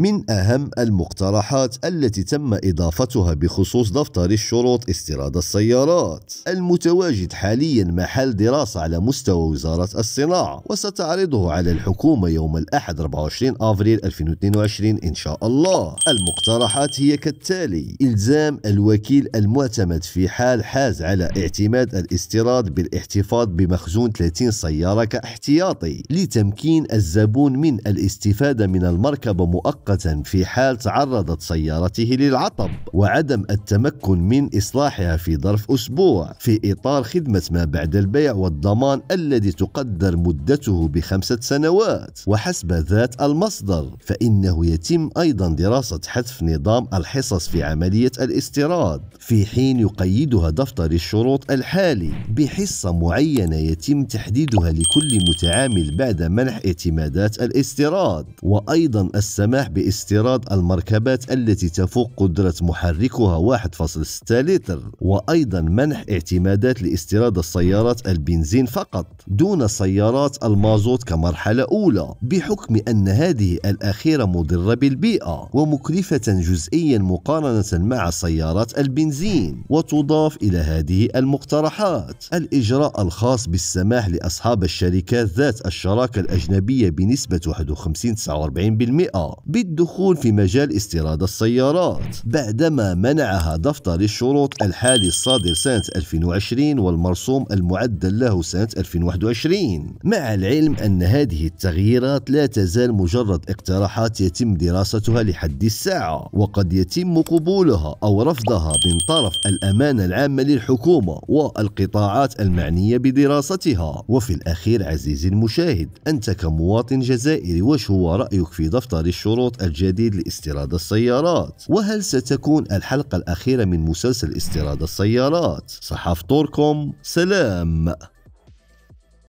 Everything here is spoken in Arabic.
من أهم المقترحات التي تم إضافتها بخصوص دفتر الشروط استيراد السيارات المتواجد حاليا محل دراسة على مستوى وزارة الصناعة وستعرضه على الحكومة يوم الأحد 24 أفريل 2022 إن شاء الله المقترحات هي كالتالي إلزام الوكيل المعتمد في حال حاز على اعتماد الاستيراد بالاحتفاظ بمخزون 30 سيارة كاحتياطي لتمكين الزبون من الاستفادة من المركبة مؤقتا مؤقتا في حال تعرضت سيارته للعطب وعدم التمكن من إصلاحها في ظرف أسبوع في إطار خدمة ما بعد البيع والضمان الذي تقدر مدته بخمسة سنوات وحسب ذات المصدر فإنه يتم أيضا دراسة حذف نظام الحصص في عملية الاستيراد في حين يقيدها دفتر الشروط الحالي بحصة معينة يتم تحديدها لكل متعامل بعد منح اعتمادات الاستيراد وأيضا السماح باستيراد المركبات التي تفوق قدرة محركها 1.6 لتر وأيضا منح اعتمادات لاستيراد السيارات البنزين فقط دون سيارات المازوت كمرحلة أولى بحكم أن هذه الأخيرة مضرة بالبيئة ومكلفة جزئيا مقارنة مع سيارات البنزين وتضاف إلى هذه المقترحات الإجراء الخاص بالسماح لأصحاب الشركات ذات الشراكة الأجنبية بنسبة 51-49% بالدخول في مجال استيراد السيارات بعدما منعها دفتر الشروط الحالي الصادر سنة 2020 والمرسوم المعدل له سنة 2021 مع العلم أن هذه التغييرات لا تزال مجرد اقتراحات يتم دراستها لحد الساعة وقد يتم قبولها أو رفضها من طرف الأمانة العامة للحكومة والقطاعات المعنية بدراستها وفي الأخير عزيزي المشاهد أنت كمواطن جزائري وش هو رأيك في دفتر الشروط الصوت الجديد لاستيراد السيارات وهل ستكون الحلقة الأخيرة من مسلسل استيراد السيارات صحاف توركم سلام